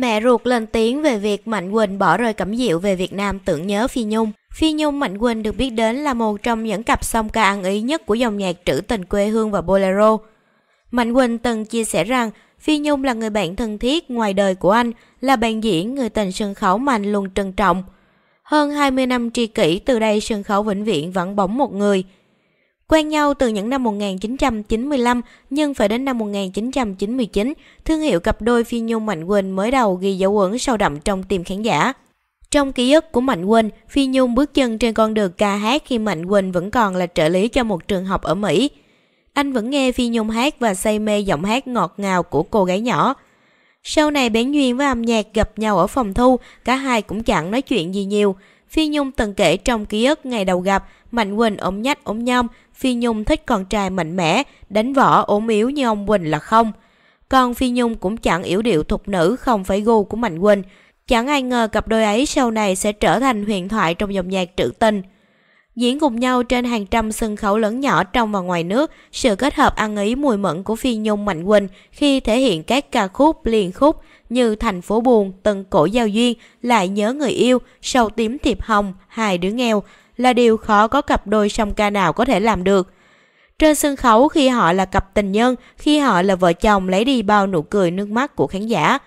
Mẹ ruột lên tiếng về việc Mạnh Quỳnh bỏ rơi Cẩm Diệu về Việt Nam tưởng nhớ Phi Nhung. Phi Nhung Mạnh Quỳnh được biết đến là một trong những cặp song ca ăn ý nhất của dòng nhạc trữ tình quê hương và bolero. Mạnh Quỳnh từng chia sẻ rằng Phi Nhung là người bạn thân thiết ngoài đời của anh, là bạn diễn, người tình sân khấu mà anh luôn trân trọng. Hơn 20 năm tri kỷ từ đây sân khấu vĩnh viễn vẫn bóng một người – Quen nhau từ những năm 1995 nhưng phải đến năm 1999, thương hiệu cặp đôi Phi Nhung Mạnh Quỳnh mới đầu ghi dấu ấn sâu đậm trong tim khán giả. Trong ký ức của Mạnh Quỳnh, Phi Nhung bước chân trên con đường ca hát khi Mạnh Quỳnh vẫn còn là trợ lý cho một trường học ở Mỹ. Anh vẫn nghe Phi Nhung hát và say mê giọng hát ngọt ngào của cô gái nhỏ. Sau này bén duyên với âm nhạc gặp nhau ở phòng thu, cả hai cũng chẳng nói chuyện gì nhiều. Phi Nhung từng kể trong ký ức ngày đầu gặp, Mạnh Quỳnh ốm nhách ốm nhom, Phi Nhung thích con trai mạnh mẽ, đánh võ ốm yếu như ông Quỳnh là không. Còn Phi Nhung cũng chẳng yếu điệu thục nữ không phải gu của Mạnh Quỳnh. Chẳng ai ngờ cặp đôi ấy sau này sẽ trở thành huyền thoại trong dòng nhạc trữ tình diễn cùng nhau trên hàng trăm sân khấu lớn nhỏ trong và ngoài nước. Sự kết hợp ăn ý mùi mẫn của Phi Nhung Mạnh Quỳnh khi thể hiện các ca khúc liền khúc như Thành phố buồn, Tân cổ giao duyên, Lại nhớ người yêu, Sầu tím thiệp hồng, Hai đứa nghèo là điều khó có cặp đôi song ca nào có thể làm được. Trên sân khấu khi họ là cặp tình nhân, khi họ là vợ chồng lấy đi bao nụ cười nước mắt của khán giả.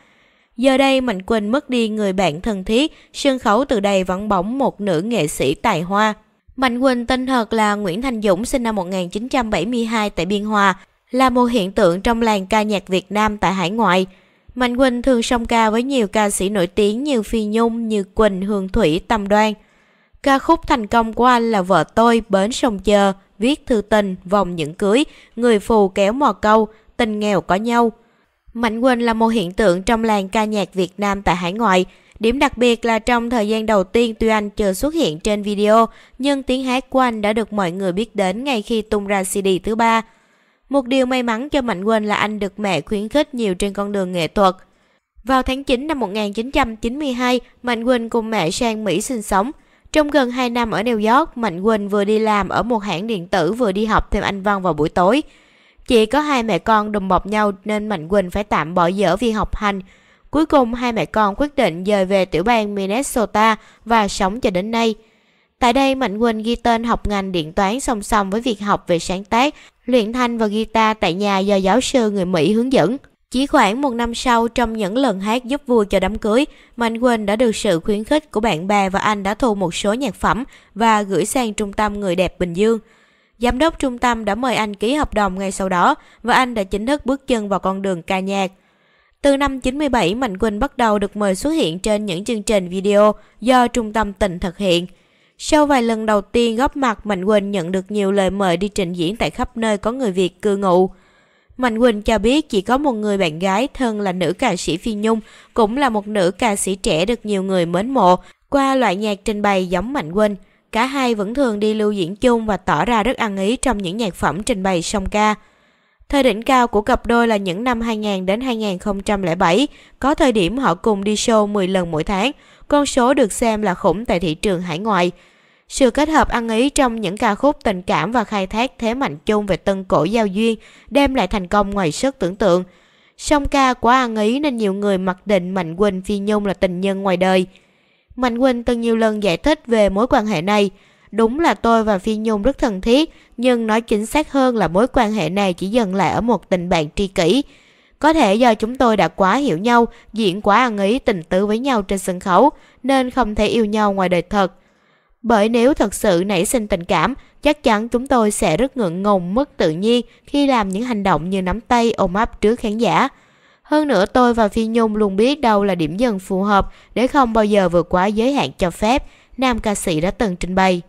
Giờ đây Mạnh Quỳnh mất đi người bạn thân thiết, sân khấu từ đây vắng bóng một nữ nghệ sĩ tài hoa, Mạnh Quỳnh tên thật là Nguyễn Thành Dũng sinh năm 1972 tại Biên Hòa, là một hiện tượng trong làng ca nhạc Việt Nam tại hải ngoại. Mạnh Quỳnh thường song ca với nhiều ca sĩ nổi tiếng như Phi Nhung, Như Quỳnh, Hương Thủy, Tâm Đoan. Ca khúc thành công của anh là Vợ tôi, Bến Sông Chờ, Viết Thư Tình, Vòng Những Cưới, Người Phù Kéo Mò Câu, Tình Nghèo Có Nhau. Mạnh Quỳnh là một hiện tượng trong làng ca nhạc Việt Nam tại hải ngoại. Điểm đặc biệt là trong thời gian đầu tiên tuy anh chưa xuất hiện trên video, nhưng tiếng hát của anh đã được mọi người biết đến ngay khi tung ra CD thứ ba. Một điều may mắn cho Mạnh Quên là anh được mẹ khuyến khích nhiều trên con đường nghệ thuật. Vào tháng 9 năm 1992, Mạnh Quỳnh cùng mẹ sang Mỹ sinh sống. Trong gần 2 năm ở New York, Mạnh Quỳnh vừa đi làm ở một hãng điện tử vừa đi học thêm Anh Văn vào buổi tối. Chỉ có hai mẹ con đùm bọc nhau nên Mạnh Quỳnh phải tạm bỏ dở việc học hành Cuối cùng hai mẹ con quyết định dời về tiểu bang Minnesota và sống cho đến nay. Tại đây Mạnh Quỳnh ghi tên học ngành điện toán song song với việc học về sáng tác, luyện thanh và guitar tại nhà do giáo sư người Mỹ hướng dẫn. Chỉ khoảng một năm sau trong những lần hát giúp vui cho đám cưới, Mạnh Quỳnh đã được sự khuyến khích của bạn bè và anh đã thu một số nhạc phẩm và gửi sang Trung tâm Người đẹp Bình Dương. Giám đốc trung tâm đã mời anh ký hợp đồng ngay sau đó và anh đã chính thức bước chân vào con đường ca nhạc. Từ năm 97, Mạnh Quỳnh bắt đầu được mời xuất hiện trên những chương trình video do trung tâm tỉnh thực hiện. Sau vài lần đầu tiên góp mặt, Mạnh Quỳnh nhận được nhiều lời mời đi trình diễn tại khắp nơi có người Việt cư ngụ. Mạnh Quỳnh cho biết chỉ có một người bạn gái thân là nữ ca sĩ Phi Nhung, cũng là một nữ ca sĩ trẻ được nhiều người mến mộ qua loại nhạc trình bày giống Mạnh Quỳnh. Cả hai vẫn thường đi lưu diễn chung và tỏ ra rất ăn ý trong những nhạc phẩm trình bày song ca. Thời đỉnh cao của cặp đôi là những năm 2000 đến 2007, có thời điểm họ cùng đi show 10 lần mỗi tháng, con số được xem là khủng tại thị trường hải ngoại. Sự kết hợp ăn ý trong những ca khúc tình cảm và khai thác thế mạnh chung về tân cổ giao duyên đem lại thành công ngoài sức tưởng tượng. Song ca quá ăn ý nên nhiều người mặc định Mạnh Quỳnh Phi Nhung là tình nhân ngoài đời. Mạnh Quỳnh từng nhiều lần giải thích về mối quan hệ này – Đúng là tôi và Phi Nhung rất thân thiết, nhưng nói chính xác hơn là mối quan hệ này chỉ dừng lại ở một tình bạn tri kỷ. Có thể do chúng tôi đã quá hiểu nhau, diễn quá ăn ý tình tứ với nhau trên sân khấu, nên không thể yêu nhau ngoài đời thật. Bởi nếu thật sự nảy sinh tình cảm, chắc chắn chúng tôi sẽ rất ngượng ngùng mất tự nhiên khi làm những hành động như nắm tay ôm áp trước khán giả. Hơn nữa tôi và Phi Nhung luôn biết đâu là điểm dừng phù hợp để không bao giờ vượt quá giới hạn cho phép, nam ca sĩ đã từng trình bày.